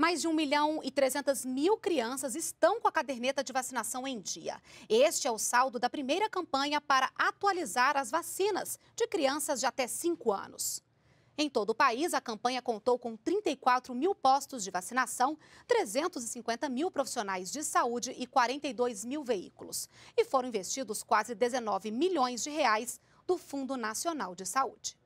Mais de 1 milhão e 300 mil crianças estão com a caderneta de vacinação em dia. Este é o saldo da primeira campanha para atualizar as vacinas de crianças de até 5 anos. Em todo o país, a campanha contou com 34 mil postos de vacinação, 350 mil profissionais de saúde e 42 mil veículos. E foram investidos quase 19 milhões de reais do Fundo Nacional de Saúde.